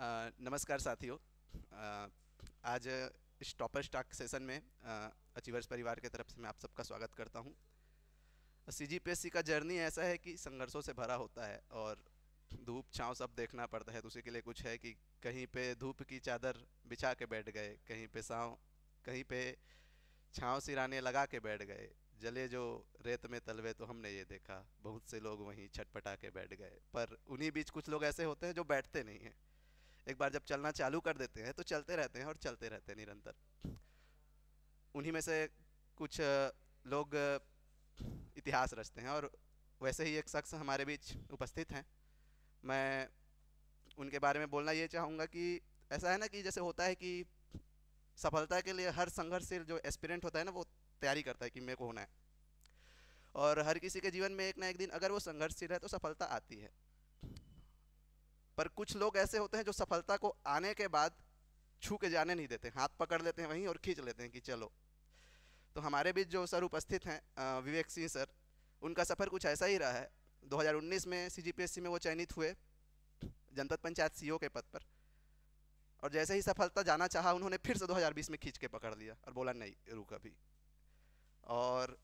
नमस्कार साथियों आज इस टॉपर स्टॉक सेशन में अचीवर्स परिवार की तरफ से मैं आप सबका स्वागत करता हूं सी का जर्नी ऐसा है कि संघर्षों से भरा होता है और धूप छाँव सब देखना पड़ता है तो उसी के लिए कुछ है कि कहीं पे धूप की चादर बिछा के बैठ गए कहीं पे साँव कहीं पे छाँव सिराने लगा के बैठ गए जले जो रेत में तलवे तो हमने ये देखा बहुत से लोग वहीं छटपटा के बैठ गए पर उन्हीं बीच कुछ लोग ऐसे होते हैं जो बैठते नहीं हैं एक बार जब चलना चालू कर देते हैं तो चलते रहते हैं और चलते रहते हैं निरंतर उन्हीं में से कुछ लोग इतिहास रचते हैं और वैसे ही एक शख्स हमारे बीच उपस्थित हैं मैं उनके बारे में बोलना ये चाहूँगा कि ऐसा है ना कि जैसे होता है कि सफलता के लिए हर संघर्षशील जो एस्पिरेंट होता है ना वो तैयारी करता है कि मेरे को होना है और हर किसी के जीवन में एक ना एक दिन अगर वो संघर्षशील है तो सफलता आती है पर कुछ लोग ऐसे होते हैं जो सफलता को आने के बाद छू के जाने नहीं देते हाथ पकड़ लेते हैं वहीं और खींच लेते हैं कि चलो तो हमारे बीच जो सर उपस्थित हैं विवेक सिंह सर उनका सफ़र कुछ ऐसा ही रहा है 2019 में सी में वो चयनित हुए जनपद पंचायत सीईओ e के पद पर और जैसे ही सफलता जाना चाहा उन्होंने फिर से 2020 में खींच के पकड़ लिया और बोला नहीं रुक अभी और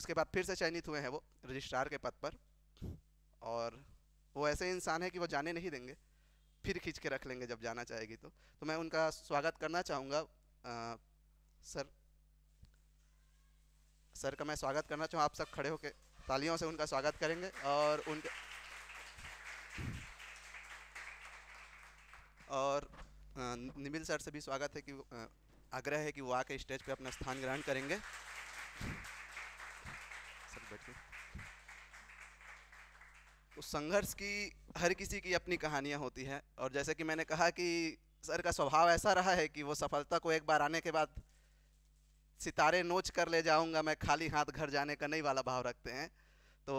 उसके बाद फिर से चयनित हुए हैं वो रजिस्ट्रार के पद पर और वो ऐसे इंसान है कि वो जाने नहीं देंगे फिर खींच के रख लेंगे जब जाना चाहेगी तो तो मैं उनका स्वागत करना चाहूँगा सर सर का मैं स्वागत करना चाहूँ आप सब खड़े होकर तालियों से उनका स्वागत करेंगे और उनके और निमिल सर से भी स्वागत है कि आग्रह है कि वो आके स्टेज पे अपना स्थान ग्रहण करेंगे उस संघर्ष की हर किसी की अपनी कहानियाँ होती हैं और जैसे कि मैंने कहा कि सर का स्वभाव ऐसा रहा है कि वो सफलता को एक बार आने के बाद सितारे नोच कर ले जाऊंगा मैं खाली हाथ घर जाने का नहीं वाला भाव रखते हैं तो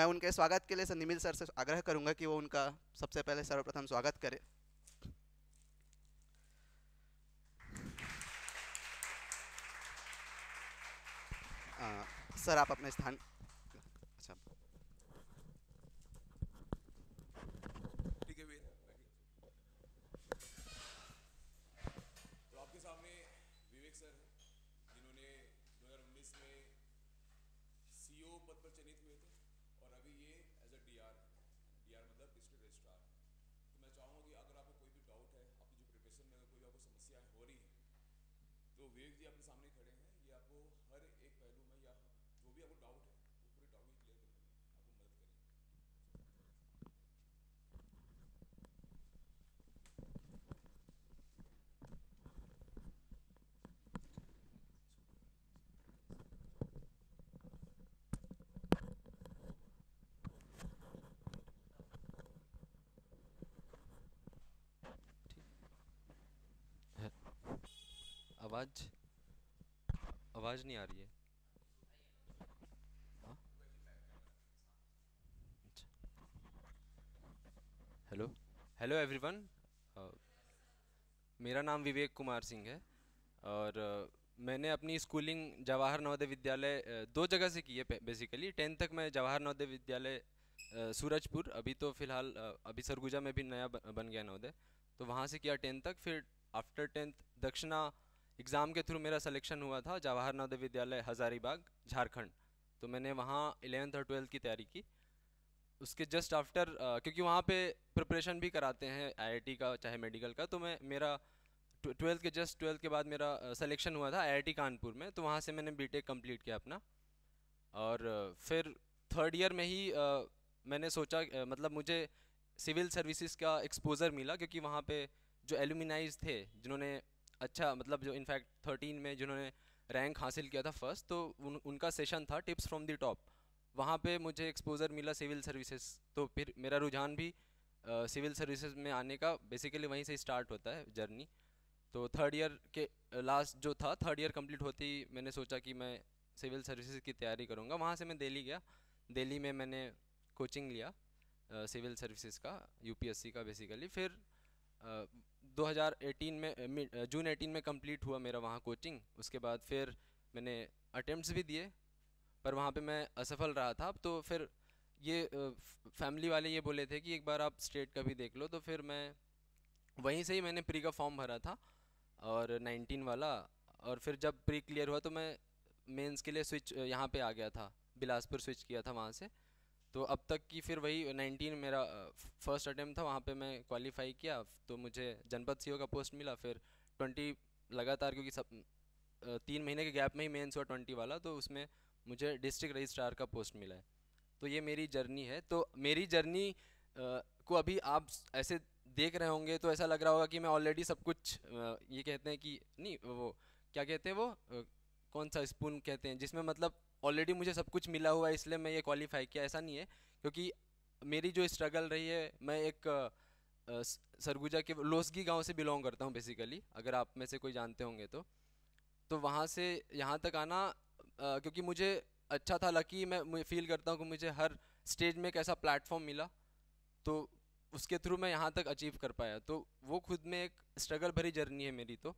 मैं उनके स्वागत के लिए सर निमिल सर से आग्रह करूंगा कि वो उनका सबसे पहले सर्वप्रथम स्वागत करें सर आप अपने स्थान भी आपको डाउट है वो पूरे डाउट क्लियर करने में आपको मदद करेंगे आवाज़ आवाज़ नहीं आ रही है हेलो एवरीवन uh, मेरा नाम विवेक कुमार सिंह है और uh, मैंने अपनी स्कूलिंग जवाहर नवोदय विद्यालय uh, दो जगह से की है बेसिकली टेंथ तक मैं जवाहर नवोदय विद्यालय uh, सूरजपुर अभी तो फ़िलहाल uh, अभी सरगुजा में भी नया बन गया नवोदय तो वहाँ से किया टेंथ तक फिर आफ्टर टेंथ दक्षिणा एग्ज़ाम के थ्रू मेरा सिलेक्शन हुआ था जवाहर नवोदय विद्यालय हज़ारीबाग झारखंड तो मैंने वहाँ एलेवेंथ और ट्वेल्थ की तैयारी की उसके जस्ट आफ्टर क्योंकि वहाँ पे प्रिपरेशन भी कराते हैं आईआईटी का चाहे मेडिकल का तो मैं मेरा ट्वेल्थ के जस्ट ट्वेल्थ के बाद मेरा सिलेक्शन हुआ था आईआईटी कानपुर में तो वहाँ से मैंने बीटेक कंप्लीट किया अपना और फिर थर्ड ईयर में ही uh, मैंने सोचा uh, मतलब मुझे सिविल सर्विसेज का एक्सपोज़र मिला क्योंकि वहाँ पे जो एलुमिनाइज थे जिन्होंने अच्छा मतलब जो इनफैक्ट थर्टीन में जिन्होंने रैंक हासिल किया था फर्स्ट तो उन, उनका सेशन था टिप्स फ्रॉम दी टॉप वहाँ पे मुझे एक्सपोज़र मिला सिविल सर्विसेज तो फिर मेरा रुझान भी सिविल सर्विसेज में आने का बेसिकली वहीं से स्टार्ट होता है जर्नी तो थर्ड ईयर के लास्ट जो था थर्ड ईयर कंप्लीट होते ही मैंने सोचा कि मैं सिविल सर्विसेज की तैयारी करूँगा वहाँ से मैं दिल्ली गया दिल्ली में मैंने कोचिंग लिया सिविल uh, सर्विसेज का यूपीएससी का बेसिकली फिर uh, 2018 में जून 18 में कंप्लीट हुआ मेरा वहाँ कोचिंग उसके बाद फिर मैंने अटेम्प्ट्स भी दिए पर वहाँ पे मैं असफल रहा था तो फिर ये फैमिली वाले ये बोले थे कि एक बार आप स्टेट का भी देख लो तो फिर मैं वहीं से ही मैंने प्री का फॉर्म भरा था और 19 वाला और फिर जब प्री क्लियर हुआ तो मैं मेंस के लिए स्विच यहाँ पे आ गया था बिलासपुर स्विच किया था वहाँ से तो अब तक की फिर वही 19 मेरा फर्स्ट अटैम्प्ट था वहाँ पे मैं क्वालिफाई किया तो मुझे जनपद सी का पोस्ट मिला फिर 20 लगातार क्योंकि सब तीन महीने के गैप में ही मेंस हुआ 20 वाला तो उसमें मुझे डिस्ट्रिक्ट रजिस्ट्रार का पोस्ट मिला है तो ये मेरी जर्नी है तो मेरी जर्नी को अभी आप ऐसे देख रहे होंगे तो ऐसा लग रहा होगा कि मैं ऑलरेडी सब कुछ ये कहते हैं कि नहीं वो क्या कहते हैं वो कौन सा स्पून कहते हैं जिसमें मतलब ऑलरेडी मुझे सब कुछ मिला हुआ है इसलिए मैं ये क्वालिफाई किया ऐसा नहीं है क्योंकि मेरी जो स्ट्रगल रही है मैं एक सरगुजा के लोसगी गांव से बिलोंग करता हूँ बेसिकली अगर आप में से कोई जानते होंगे तो तो वहाँ से यहाँ तक आना क्योंकि मुझे अच्छा था लकी मैं फील करता हूँ कि मुझे हर स्टेज में एक ऐसा प्लेटफॉर्म मिला तो उसके थ्रू मैं यहाँ तक अचीव कर पाया तो वो खुद में एक स्ट्रगल भरी जर्नी है मेरी तो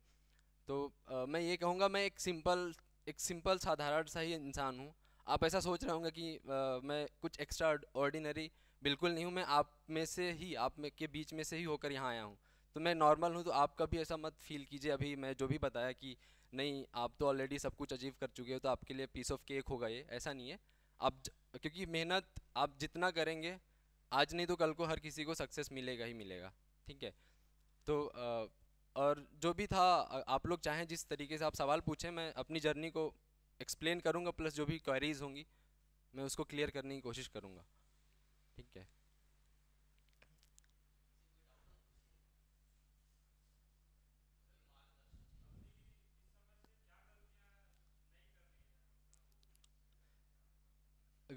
तो आ, मैं ये कहूँगा मैं एक सिंपल एक सिंपल साधारण सा ही इंसान हूँ आप ऐसा सोच रहे होंगे कि आ, मैं कुछ एक्स्ट्रा ऑर्डिनरी बिल्कुल नहीं हूँ मैं आप में से ही आप में के बीच में से ही होकर यहाँ आया हूँ तो मैं नॉर्मल हूँ तो आप कभी ऐसा मत फील कीजिए अभी मैं जो भी बताया कि नहीं आप तो ऑलरेडी सब कुछ अचीव कर चुके हो तो आपके लिए पीस ऑफ केक होगा ये ऐसा नहीं है आप क्योंकि मेहनत आप जितना करेंगे आज नहीं तो कल को हर किसी को सक्सेस मिलेगा ही मिलेगा ठीक है तो आ, और जो भी था आप लोग चाहें जिस तरीके से आप सवाल पूछें मैं अपनी जर्नी को एक्सप्लेन करूँगा प्लस जो भी क्वेरीज होंगी मैं उसको क्लियर करने की कोशिश करूँगा ठीक है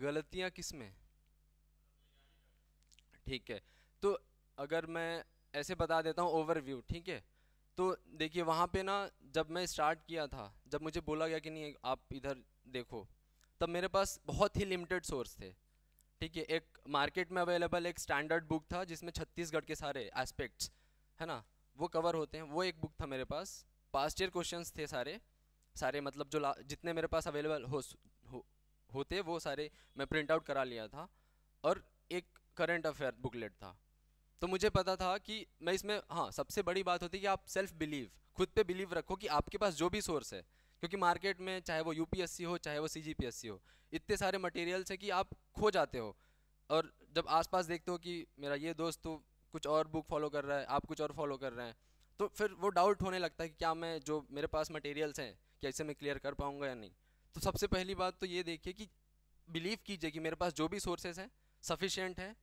गलतियां किस में ठीक है तो अगर मैं ऐसे बता देता हूँ ओवरव्यू ठीक है तो देखिए वहाँ पे ना जब मैं स्टार्ट किया था जब मुझे बोला गया कि नहीं आप इधर देखो तब मेरे पास बहुत ही लिमिटेड सोर्स थे ठीक है एक मार्केट में अवेलेबल एक स्टैंडर्ड बुक था जिसमें छत्तीसगढ़ के सारे एस्पेक्ट्स है ना वो कवर होते हैं वो एक बुक था मेरे पास पास्ट ईयर क्वेश्चन थे सारे सारे मतलब जो जितने मेरे पास अवेलेबल हो होते वो सारे मैं प्रिंट आउट करा लिया था और एक करंट अफेयर बुकलेट था तो मुझे पता था कि मैं इसमें हाँ सबसे बड़ी बात होती है कि आप सेल्फ बिलीव खुद पे बिलीव रखो कि आपके पास जो भी सोर्स है क्योंकि मार्केट में चाहे वो यू हो चाहे वो सी हो इतने सारे मटेरियल्स हैं कि आप खो जाते हो और जब आसपास देखते हो कि मेरा ये दोस्त तो कुछ और बुक फॉलो कर रहा है आप कुछ और फॉलो कर रहे हैं तो फिर वो डाउट होने लगता है कि क्या मैं जो मेरे पास मटेरियल्स हैं क्या इसे मैं क्लियर कर पाऊँगा या नहीं तो सबसे पहली बात तो ये देखिए कि बिलीव कीजिए कि मेरे पास जो भी सोर्सेज हैं सफिशेंट हैं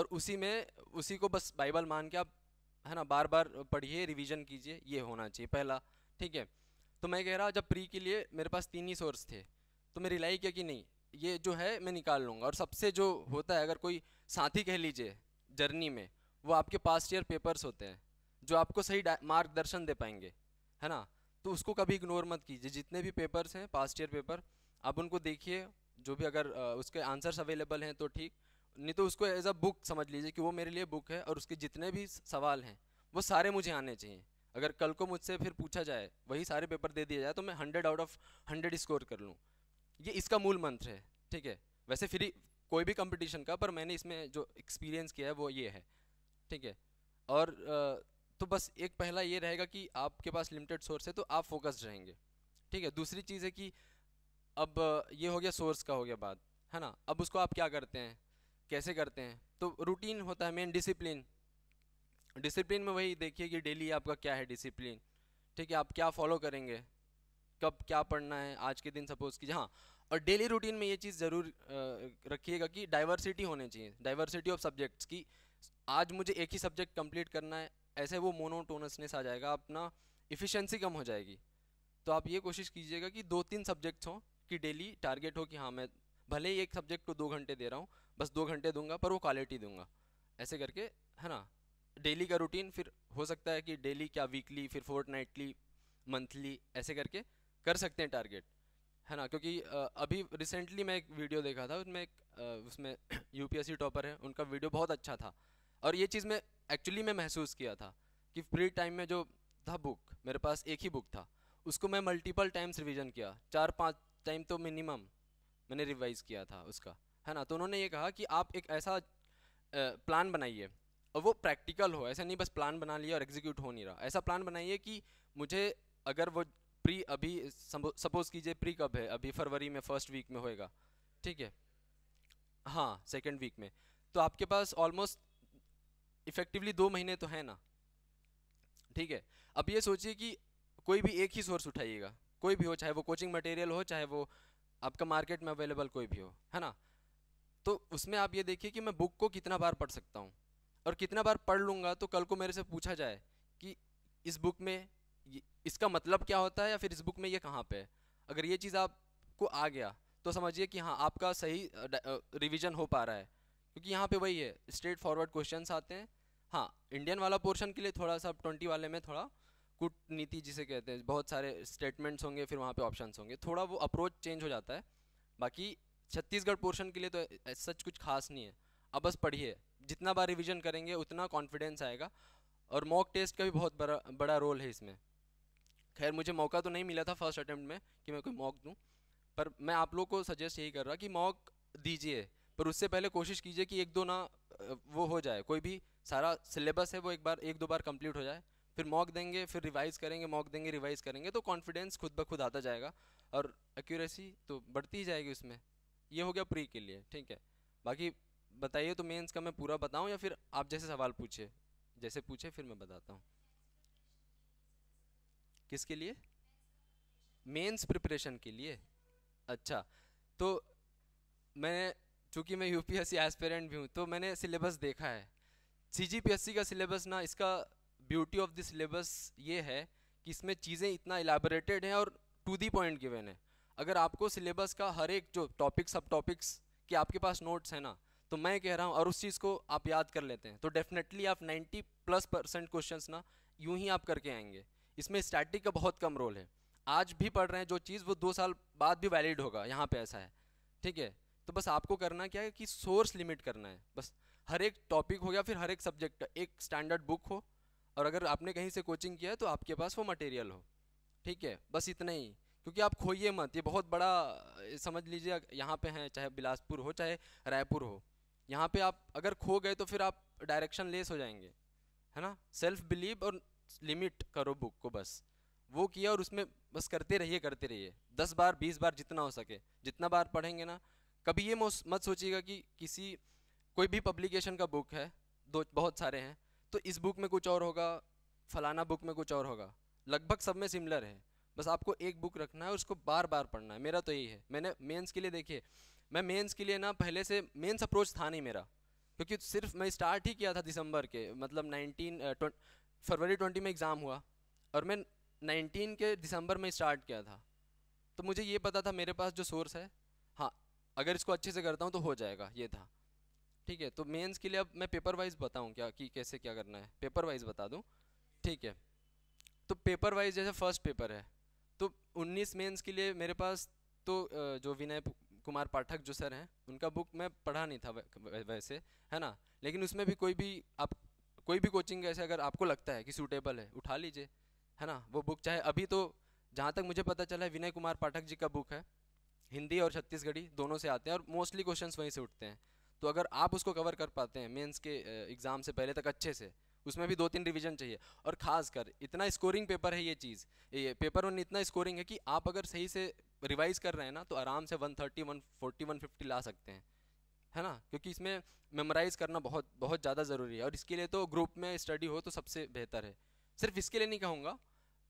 और उसी में उसी को बस बाइबल मान के आप है ना बार बार पढ़िए रिवीजन कीजिए ये होना चाहिए पहला ठीक है तो मैं कह रहा जब प्री के लिए मेरे पास तीन ही सोर्स थे तो मैं रिलाई किया कि नहीं ये जो है मैं निकाल लूँगा और सबसे जो होता है अगर कोई साथी कह लीजिए जर्नी में वो आपके पास्ट ईयर पेपर्स होते हैं जो आपको सही मार्गदर्शन दे पाएंगे है ना तो उसको कभी इग्नोर मत कीजिए जितने भी पेपर्स हैं पास्ट ईयर पेपर आप उनको देखिए जो भी अगर उसके आंसर्स अवेलेबल हैं तो ठीक नहीं तो उसको एज अ बुक समझ लीजिए कि वो मेरे लिए बुक है और उसके जितने भी सवाल हैं वो सारे मुझे आने चाहिए अगर कल को मुझसे फिर पूछा जाए वही सारे पेपर दे दिया जाए तो मैं hundred out of hundred score कर लूँ ये इसका मूल मंत्र है ठीक है वैसे फ्री कोई भी कंपटीशन का पर मैंने इसमें जो एक्सपीरियंस किया है वो ये है ठीक है और तो बस एक पहला ये रहेगा कि आपके पास लिमिटेड सोर्स है तो आप फोकस्ड रहेंगे ठीक है दूसरी चीज़ है कि अब ये हो गया सोर्स का हो गया बात है ना अब उसको आप क्या करते हैं कैसे करते हैं तो रूटीन होता है मेन डिसिप्लिन डिसिप्लिन में वही देखिए कि डेली आपका क्या है डिसिप्लिन ठीक है आप क्या फॉलो करेंगे कब क्या पढ़ना है आज के दिन सपोज कीजिए हाँ और डेली रूटीन में ये चीज़ ज़रूर रखिएगा कि डाइवर्सिटी होनी चाहिए डाइवर्सिटी ऑफ सब्जेक्ट्स की आज मुझे एक ही सब्जेक्ट कंप्लीट करना है ऐसे वो मोनोटोनसनेस आ जाएगा अपना इफ़िशेंसी कम हो जाएगी तो आप ये कोशिश कीजिएगा कि दो तीन सब्जेक्ट्स हों कि डेली टारगेट हो कि हाँ मैं भले ही एक सब्जेक्ट को दो घंटे दे रहा हूँ बस दो घंटे दूंगा पर वो क्वालिटी दूंगा ऐसे करके है ना डेली का रूटीन फिर हो सकता है कि डेली क्या वीकली फिर फोर्थ नाइटली मंथली ऐसे करके कर सकते हैं टारगेट है ना क्योंकि अभी रिसेंटली मैं एक वीडियो देखा था उसमें एक उसमें यूपीएससी टॉपर है उनका वीडियो बहुत अच्छा था और ये चीज़ मैं एक्चुअली मैं महसूस किया था कि फ्री टाइम में जो था बुक मेरे पास एक ही बुक था उसको मैं मल्टीपल टाइम्स रिवीजन किया चार पांच टाइम तो मिनिमम मैंने रिवाइज किया था उसका है ना तो उन्होंने ये कहा कि आप एक ऐसा प्लान बनाइए और वो प्रैक्टिकल हो ऐसा नहीं बस प्लान बना लिया और एग्जीक्यूट हो नहीं रहा ऐसा प्लान बनाइए कि मुझे अगर वो प्री अभी सपोज़ कीजिए प्री कब है अभी फरवरी में फर्स्ट वीक में होएगा ठीक है हाँ सेकेंड वीक में तो आपके पास ऑलमोस्ट इफेक्टिवली दो महीने तो हैं ना ठीक है अब ये सोचिए कि कोई भी एक ही सोर्स उठाइएगा कोई भी हो चाहे वो कोचिंग मटेरियल हो चाहे वो आपका मार्केट में अवेलेबल कोई भी हो है ना तो उसमें आप ये देखिए कि मैं बुक को कितना बार पढ़ सकता हूँ और कितना बार पढ़ लूँगा तो कल को मेरे से पूछा जाए कि इस बुक में इसका मतलब क्या होता है या फिर इस बुक में ये कहाँ पे है अगर ये चीज़ आपको आ गया तो समझिए कि हाँ आपका सही रिवीजन हो पा रहा है क्योंकि यहाँ पे वही है स्ट्रेट फॉरवर्ड क्वेश्चंस आते हैं हाँ इंडियन वाला पोर्शन के लिए थोड़ा सा ट्वेंटी वाले में थोड़ा कूटनीति जिसे कहते हैं बहुत सारे स्टेटमेंट्स होंगे फिर वहाँ पे ऑप्शंस होंगे थोड़ा वो अप्रोच चेंज हो जाता है बाकी छत्तीसगढ़ पोर्शन के लिए तो सच कुछ खास नहीं है अब बस पढ़िए जितना बार रिविजन करेंगे उतना कॉन्फिडेंस आएगा और मॉक टेस्ट का भी बहुत बड़ा बड़ा रोल है इसमें खैर मुझे मौका तो नहीं मिला था फर्स्ट अटैम्प्ट में कि मैं कोई मॉक दूँ पर मैं आप लोग को सजेस्ट यही कर रहा कि मॉक दीजिए पर उससे पहले कोशिश कीजिए कि एक दो ना वो हो जाए कोई भी सारा सिलेबस है वो एक बार एक दो बार कंप्लीट हो जाए फिर मॉक देंगे फिर रिवाइज़ करेंगे मॉक देंगे रिवाइज़ करेंगे तो कॉन्फिडेंस खुद ब खुद आता जाएगा और एक्यूरेसी तो बढ़ती ही जाएगी उसमें ये हो गया प्री के लिए ठीक है बाकी बताइए तो मेंस का मैं पूरा बताऊं या फिर आप जैसे सवाल पूछे जैसे पूछे फिर मैं बताता हूँ किसके लिए मेंस प्रिपरेशन के लिए अच्छा तो मैं चूँकि मैं यू पी एस्पेरेंट भी हूँ तो मैंने सिलेबस देखा है सी का सिलेबस ना इसका ब्यूटी ऑफ द सिलेबस ये है कि इसमें चीज़ें इतना एलाबोरेटेड हैं और टू दी पॉइंट गिवन है अगर आपको सिलेबस का हर एक जो टॉपिक सब टॉपिक्स के आपके पास नोट्स हैं ना तो मैं कह रहा हूँ और उस चीज़ को आप याद कर लेते हैं तो डेफिनेटली आप 90 प्लस परसेंट क्वेश्चन ना यूं ही आप करके आएंगे इसमें स्टैटिक का बहुत कम रोल है आज भी पढ़ रहे हैं जो चीज़ वो दो साल बाद भी वैलिड होगा यहाँ पे ऐसा है ठीक है तो बस आपको करना क्या है कि सोर्स लिमिट करना है बस हर एक टॉपिक हो गया फिर हर एक सब्जेक्ट एक स्टैंडर्ड बुक हो और अगर आपने कहीं से कोचिंग किया है तो आपके पास वो मटेरियल हो ठीक है बस इतना ही क्योंकि आप खोइए मत ये बहुत बड़ा समझ लीजिए यहाँ पे हैं चाहे बिलासपुर हो चाहे रायपुर हो यहाँ पे आप अगर खो गए तो फिर आप डायरेक्शन लेस हो जाएंगे है ना सेल्फ बिलीव और लिमिट करो बुक को बस वो किया और उसमें बस करते रहिए करते रहिए दस बार बीस बार जितना हो सके जितना बार पढ़ेंगे ना कभी ये मत सोचिएगा कि किसी कोई भी पब्लिकेशन का बुक है दो बहुत सारे हैं तो इस बुक में कुछ और होगा फलाना बुक में कुछ और होगा लगभग सब में सिमिलर है बस आपको एक बुक रखना है उसको बार बार पढ़ना है मेरा तो यही है मैंने मेंस के लिए देखिए मैं मेंस के लिए ना पहले से मेंस अप्रोच था नहीं मेरा क्योंकि सिर्फ मैं स्टार्ट ही किया था दिसंबर के मतलब नाइनटीन फरवरी ट्वेंटी में एग्ज़ाम हुआ और मैं नाइनटीन के दिसंबर में स्टार्ट किया था तो मुझे ये पता था मेरे पास जो सोर्स है अगर इसको अच्छे से करता हूँ तो हो जाएगा ये था ठीक है तो मेंस के लिए अब मैं पेपर वाइज बताऊँ क्या कि कैसे क्या करना है पेपर वाइज बता दूँ ठीक है तो पेपर वाइज जैसे फर्स्ट पेपर है तो 19 मेंस के लिए मेरे पास तो जो विनय कुमार पाठक जो सर हैं उनका बुक मैं पढ़ा नहीं था वैसे है ना लेकिन उसमें भी कोई भी आप कोई भी कोचिंग ऐसे अगर आपको लगता है कि सूटेबल है उठा लीजिए है ना वो बुक चाहे अभी तो जहाँ तक मुझे पता चला है विनय कुमार पाठक जी का बुक है हिंदी और छत्तीसगढ़ी दोनों से आते हैं और मोस्टली क्वेश्चन वहीं से उठते हैं तो अगर आप उसको कवर कर पाते हैं मेन्स के एग्ज़ाम से पहले तक अच्छे से उसमें भी दो तीन रिवीजन चाहिए और ख़ास कर इतना स्कोरिंग पेपर है ये चीज़ ये पेपर वन इतना स्कोरिंग है कि आप अगर सही से रिवाइज कर रहे हैं ना तो आराम से 130, 140, 150 ला सकते हैं है ना क्योंकि इसमें मेमोराइज़ करना बहुत बहुत ज़्यादा ज़रूरी है और इसके लिए तो ग्रुप में स्टडी हो तो सबसे बेहतर है सिर्फ इसके लिए नहीं कहूँगा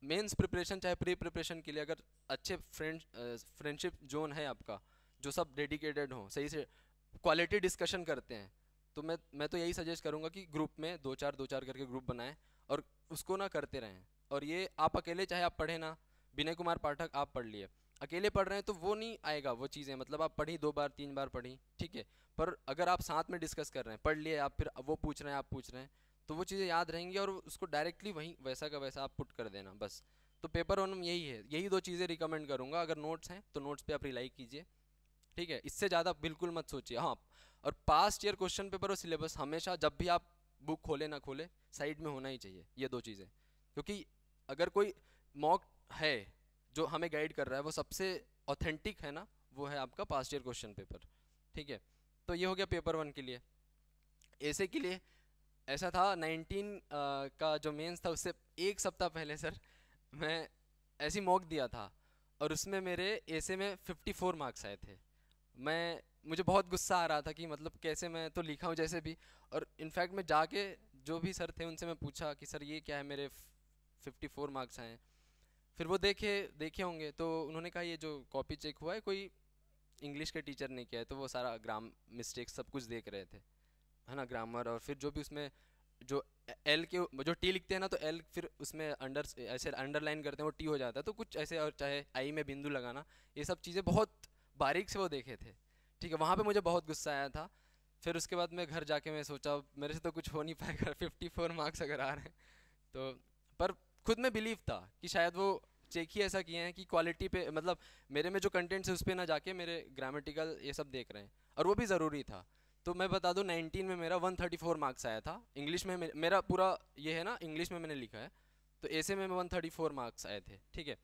मेंस प्रिपरेशन चाहे प्री प्रिपरेशन के लिए अगर अच्छे फ्रेंड फ्रेंडशिप जोन है आपका जो सब डेडिकेटेड हो सही से क्वालिटी डिस्कशन करते हैं तो मैं मैं तो यही सजेस्ट करूँगा कि ग्रुप में दो चार दो चार करके ग्रुप बनाएं और उसको ना करते रहें और ये आप अकेले चाहे आप पढ़ें ना विनय कुमार पाठक आप पढ़ लिए अकेले पढ़ रहे हैं तो वो नहीं आएगा वो चीज़ें मतलब आप पढ़ी दो बार तीन बार पढ़ी ठीक है पर अगर आप साथ में डिस्कस कर रहे हैं पढ़ लिए आप फिर वो पूछ रहे हैं आप पूछ रहे हैं तो वो चीज़ें याद रहेंगी और उसको डायरेक्टली वहीं वैसा का वैसा आप पुट कर देना बस तो पेपर वन यही है यही दो चीज़ें रिकमेंड करूँगा अगर नोट्स हैं तो नोट्स पर आप रिलाई कीजिए ठीक है इससे ज़्यादा बिल्कुल मत सोचिए हाँ और पास्ट ईयर क्वेश्चन पेपर और सिलेबस हमेशा जब भी आप बुक खोले ना खोले साइड में होना ही चाहिए ये दो चीज़ें क्योंकि अगर कोई मॉक है जो हमें गाइड कर रहा है वो सबसे ऑथेंटिक है ना वो है आपका पास्ट ईयर क्वेश्चन पेपर ठीक है तो ये हो गया पेपर वन के लिए ऐसे के लिए ऐसा था 19 का जो मेंस था उससे एक सप्ताह पहले सर मैं ऐसी मॉक दिया था और उसमें मेरे ऐसे में 54 मार्क्स आए थे मैं मुझे बहुत गुस्सा आ रहा था कि मतलब कैसे मैं तो लिखा हूँ जैसे भी और इनफैक्ट मैं जाके जो भी सर थे उनसे मैं पूछा कि सर ये क्या है मेरे 54 मार्क्स आए फिर वो देखे देखे होंगे तो उन्होंने कहा ये जो कॉपी चेक हुआ है कोई इंग्लिश के टीचर ने किया है तो वो सारा ग्राम मिस्टेक्स सब कुछ देख रहे थे है ना ग्रामर और फिर जो भी उसमें जो एल के जो टी लिखते हैं ना तो एल फिर उसमें अंडर ऐसे अंडरलाइन करते हैं वो टी हो जाता है तो कुछ ऐसे और चाहे आई में बिंदु लगाना ये सब चीज़ें बहुत बारीक से वो देखे थे ठीक है वहाँ पे मुझे बहुत गुस्सा आया था फिर उसके बाद मैं घर जाके मैं सोचा मेरे से तो कुछ हो नहीं पाएगा फिफ्टी फोर मार्क्स अगर आ रहे हैं तो पर खुद में बिलीव था कि शायद वो चेक ही ऐसा किए हैं कि क्वालिटी पे मतलब मेरे में जो कंटेंट्स है उस पर ना जाके मेरे ग्रामेटिकल ये सब देख रहे हैं और वो भी ज़रूरी था तो मैं बता दूँ नाइनटीन में मेरा वन थर्टी फोर मार्क्स आया था इंग्लिश में मेरा पूरा ये है ना इंग्लिश में मैंने लिखा है तो ऐसे में वन थर्टी फोर मार्क्स आए थे ठीक है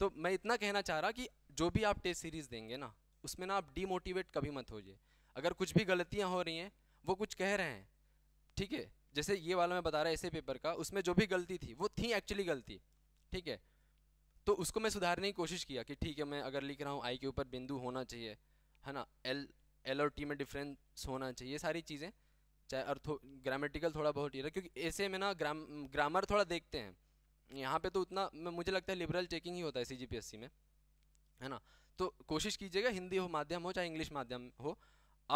तो मैं इतना कहना चाह रहा कि जो भी आप टेस्ट सीरीज़ देंगे ना उसमें ना आप डीमोटिवेट कभी मत होइए अगर कुछ भी गलतियाँ हो रही हैं वो कुछ कह रहे हैं ठीक है जैसे ये वाला मैं बता रहा ऐसे पेपर का उसमें जो भी गलती थी वो थी एक्चुअली गलती ठीक है तो उसको मैं सुधारने की कोशिश किया कि ठीक है मैं अगर लिख रहा हूँ आई के ऊपर बिंदु होना चाहिए है ना एल एल और टी में डिफरेंस होना चाहिए सारी चीज़ें चाहे अर्थो ग्रामेटिकल थोड़ा बहुत ही रहा क्योंकि ऐसे में ना ग्राम ग्रामर थोड़ा देखते हैं यहाँ पे तो उतना मुझे लगता है लिबरल चेकिंग ही होता है सी में है ना तो कोशिश कीजिएगा हिंदी हो माध्यम हो चाहे इंग्लिश माध्यम हो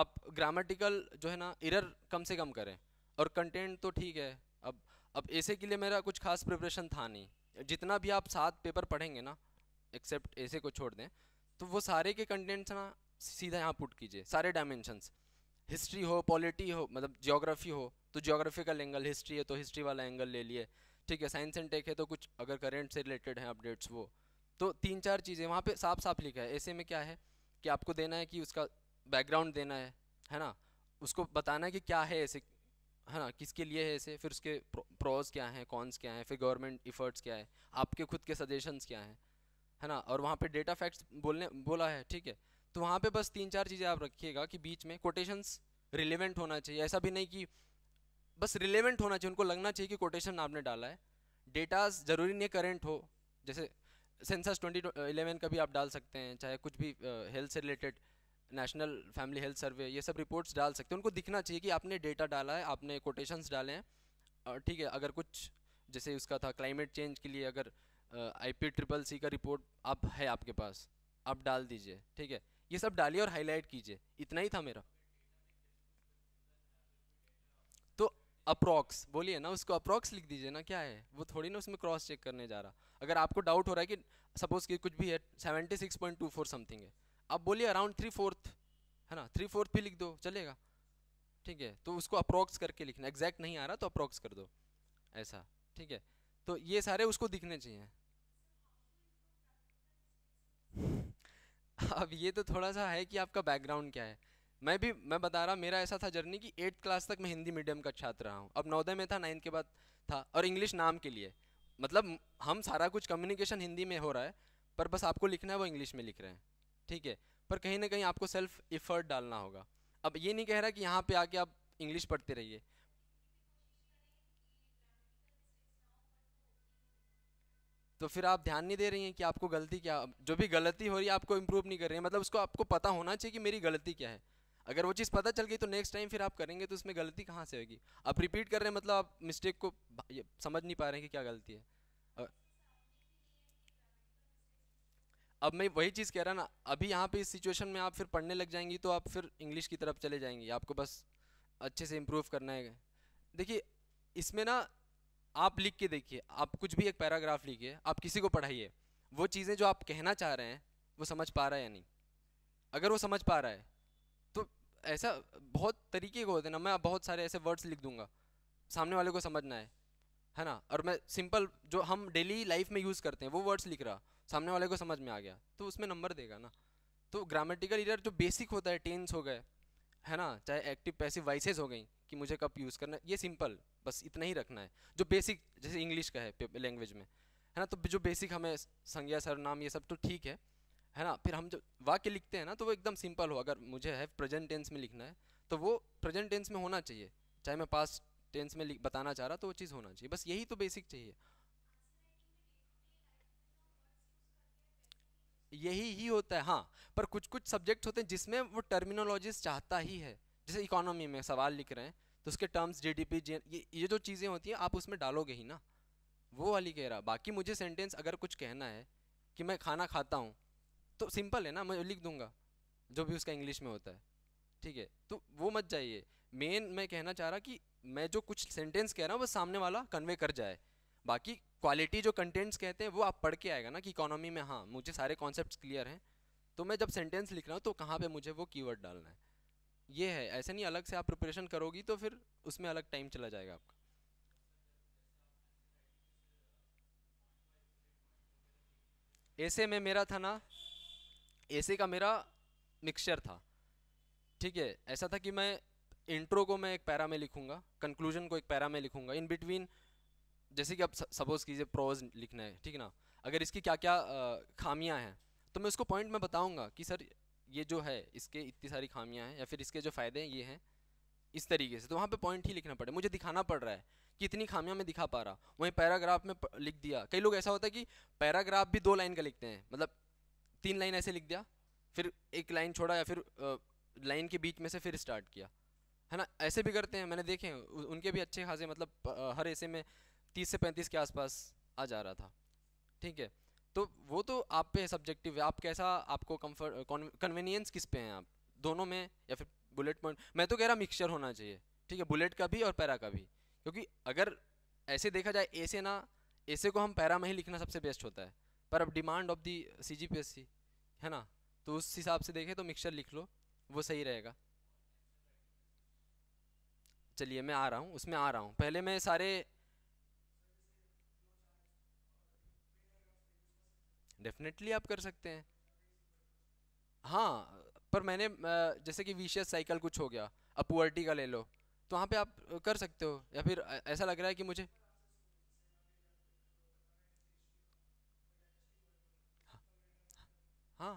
आप ग्रामेटिकल जो है ना इरर कम से कम करें और कंटेंट तो ठीक है अब अब ऐसे के लिए मेरा कुछ खास प्रिपरेशन था नहीं जितना भी आप सात पेपर पढ़ेंगे ना एक्सेप्ट ऐसे को छोड़ दें तो वो सारे के कंटेंट्स ना सीधा यहाँ पुट कीजिए सारे डायमेंशंस हिस्ट्री हो पॉलिटी हो मतलब जियोग्राफी हो तो जियोग्राफिकल एंगल हिस्ट्री है तो हिस्ट्री वाला एंगल ले लिए ठीक है साइंस एंड टेक है तो कुछ अगर करेंट से रिलेटेड हैं अपडेट्स वो तो तीन चार चीज़ें वहाँ पे साफ साफ लिखा है ऐसे में क्या है कि आपको देना है कि उसका बैकग्राउंड देना है है ना उसको बताना है कि क्या है ऐसे है ना किसके लिए है ऐसे फिर उसके प्रोज क्या हैं कॉन्स क्या हैं फिर गवर्नमेंट इफ़र्ट्स क्या है आपके खुद के सजेशंस क्या हैं है ना और वहाँ पे डेटा फैक्ट्स बोलने बोला है ठीक है तो वहाँ पे बस तीन चार चीज़ें आप रखिएगा कि बीच में कोटेशंस रिलेवेंट होना चाहिए ऐसा भी नहीं कि बस रिलेवेंट होना चाहिए उनको लगना चाहिए कि कोटेशन आपने डाला है डेटाज ज़रूरी नहीं करेंट हो जैसे सेंसस ट्वेंटी इलेवन का भी आप डाल सकते हैं चाहे कुछ भी हेल्थ से related national family health survey ये सब रिपोर्ट्स डाल सकते हैं उनको दिखना चाहिए कि आपने डेटा डाला है आपने कोटेशंस डाले हैं ठीक है अगर कुछ जैसे उसका था क्लाइमेट चेंज के लिए अगर आई पी ट्रिपल सी का रिपोर्ट अब है आपके पास आप डाल दीजिए ठीक है ये सब डालिए और हाईलाइट कीजिए इतना ही था मेरा तो अप्रॉक्स बोलिए ना उसको अप्रॉक्स लिख दीजिए ना क्या है वो थोड़ी ना उसमें क्रॉस चेक करने जा रहा अगर आपको डाउट हो रहा है कि सपोज कि कुछ भी है seventy six point two four something है आप बोलिए अराउंड थ्री फोर्थ है ना थ्री फोर्थ भी लिख दो चलेगा ठीक है तो उसको अप्रॉक्स करके लिखना एग्जैक्ट नहीं आ रहा तो अप्रॉक्स कर दो ऐसा ठीक है तो ये सारे उसको दिखने चाहिए अब ये तो थोड़ा सा है कि आपका बैकग्राउंड क्या है मैं भी मैं बता रहा मेरा ऐसा था जर्नी कि एट्थ क्लास तक मैं हिंदी मीडियम का छात्र रहा हूँ अब नौदय में था नाइन्थ के बाद था और इंग्लिश नाम के लिए मतलब हम सारा कुछ कम्युनिकेशन हिंदी में हो रहा है पर बस आपको लिखना है वो इंग्लिश में लिख रहे हैं ठीक है पर कहीं ना कहीं आपको सेल्फ इफ़र्ट डालना होगा अब ये नहीं कह रहा कि यहाँ पे आके आप इंग्लिश पढ़ते रहिए तो फिर आप ध्यान नहीं दे रही हैं कि आपको गलती क्या जो भी गलती हो रही है आपको इम्प्रूव नहीं कर रही है मतलब उसको आपको पता होना चाहिए कि मेरी गलती क्या है अगर वो चीज़ पता चल गई तो नेक्स्ट टाइम फिर आप करेंगे तो उसमें गलती कहाँ से होगी आप रिपीट कर रहे हैं मतलब आप मिस्टेक को समझ नहीं पा रहे हैं कि क्या गलती है अब मैं वही चीज़ कह रहा ना अभी यहाँ पे इस सिचुएशन में आप फिर पढ़ने लग जाएंगी तो आप फिर इंग्लिश की तरफ चले जाएंगी आपको बस अच्छे से इम्प्रूव करना है देखिए इसमें ना आप लिख के देखिए आप कुछ भी एक पैराग्राफ लिखिए आप किसी को पढ़ाइए वो चीज़ें जो आप कहना चाह रहे हैं वो समझ पा रहा है या नहीं अगर वो समझ पा रहा है तो ऐसा बहुत तरीके के होते हैं ना मैं बहुत सारे ऐसे वर्ड्स लिख दूंगा सामने वाले को समझना है है ना और मैं सिंपल जो हम डेली लाइफ में यूज़ करते हैं वो वर्ड्स लिख रहा सामने वाले को समझ में आ गया तो उसमें नंबर देगा ना तो ग्रामेटिकल इधर जो बेसिक होता है टेंस हो गए है ना चाहे एक्टिव पैसिव वाइसेज हो गई कि मुझे कब यूज़ करना ये सिंपल बस इतना ही रखना है जो बेसिक जैसे इंग्लिश का है लैंग्वेज में है ना तो जो बेसिक हमें संज्ञा सर्वनाम ये सब तो ठीक है है ना फिर हम जो वाक्य लिखते हैं ना तो वो एकदम सिंपल हो अगर मुझे है प्रेजेंट टेंस में लिखना है तो वो प्रेजेंट टेंस में होना चाहिए चाहे मैं पास टेंस में बताना चाह रहा तो वो चीज़ होना चाहिए बस यही तो बेसिक चाहिए यही ही होता है हाँ पर कुछ कुछ सब्जेक्ट होते हैं जिसमें वो टर्मिनोलॉजीज चाहता ही है जैसे इकोनॉमी में सवाल लिख रहे हैं तो उसके terms G D P G ये ये जो चीज़ें होती हैं आप उसमें डालोगे ही ना वो वाली कह रहा बाकी मुझे सेंटेंस अगर कुछ कहना है कि मैं खाना खाता हूँ तो सिंपल है ना मैं लिख दूँगा जो भी उसका इंग्लिश में होता है ठीक है तो वो मत जाइए मेन मैं कहना चाह रहा कि मैं जो कुछ सेंटेंस कह रहा हूँ वो सामने वाला कन्वे कर जाए बाकी क्वालिटी जो कंटेंट्स कहते हैं वो आप पढ़ के आएगा ना कि इकोनॉमी में हाँ मुझे सारे कॉन्सेप्ट क्लियर हैं तो मैं जब सेंटेंस लिख रहा हूँ तो कहाँ पर मुझे वो कीवर्ड डालना है ये है ऐसे नहीं अलग से आप प्रिपरेशन करोगी तो फिर उसमें अलग टाइम चला जाएगा आपका ऐसे में मेरा था ना ऐसे का मेरा मिक्सचर था ठीक है ऐसा था कि मैं इंट्रो को मैं एक पैरा में लिखूंगा कंक्लूजन को एक पैरा में लिखूंगा इन बिटवीन जैसे कि आप सपोज कीजिए प्रोज लिखना है ठीक ना अगर इसकी क्या क्या खामियां हैं तो मैं उसको पॉइंट में बताऊंगा कि सर ये जो है इसके इतनी सारी खामियां हैं या फिर इसके जो फ़ायदे हैं ये हैं इस तरीके से तो वहाँ पे पॉइंट ही लिखना पड़े मुझे दिखाना पड़ रहा है कि इतनी खामियां मैं दिखा पा रहा वहीं पैराग्राफ में लिख दिया कई लोग ऐसा होता है कि पैराग्राफ भी दो लाइन का लिखते हैं मतलब तीन लाइन ऐसे लिख दिया फिर एक लाइन छोड़ा या फिर लाइन के बीच में से फिर स्टार्ट किया है ना ऐसे भी करते हैं मैंने देखे उनके भी अच्छे खासे मतलब हर ऐसे में तीस से पैंतीस के आसपास आ जा रहा था ठीक है तो वो तो आप पे है सब्जेक्टिव है आप कैसा आपको कम्फर्ट कन्वीनियंस किस पे हैं आप दोनों में या फिर बुलेट पॉइंट मैं तो कह रहा मिक्सचर होना चाहिए ठीक है बुलेट का भी और पैरा का भी क्योंकि अगर ऐसे देखा जाए ऐसे ना ऐसे को हम पैरा में ही लिखना सबसे बेस्ट होता है पर अब demand of the C G P S C है ना तो उस हिसाब से देखें तो मिक्सचर लिख लो वो सही रहेगा चलिए मैं आ रहा हूँ उसमें आ रहा हूँ पहले मैं सारे डेफिनेटली आप कर सकते हैं हाँ पर मैंने जैसे कि विशेष साइकिल कुछ हो गया अब पुअर्टी का ले लो तो वहाँ पे आप कर सकते हो या फिर ऐसा लग रहा है कि मुझे हाँ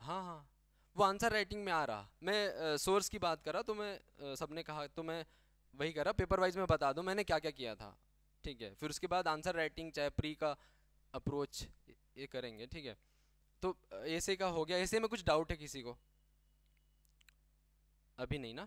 हाँ हाँ वो आंसर राइटिंग में आ रहा मैं सोर्स की बात कर रहा तो मैं सबने कहा तो मैं वही कर रहा पेपर वाइज में बता दूँ मैंने क्या क्या किया था ठीक है फिर उसके बाद आंसर राइटिंग चाहे प्री का अप्रोच ये करेंगे ठीक है तो ऐसे का हो गया ऐसे में कुछ डाउट है किसी को अभी नहीं ना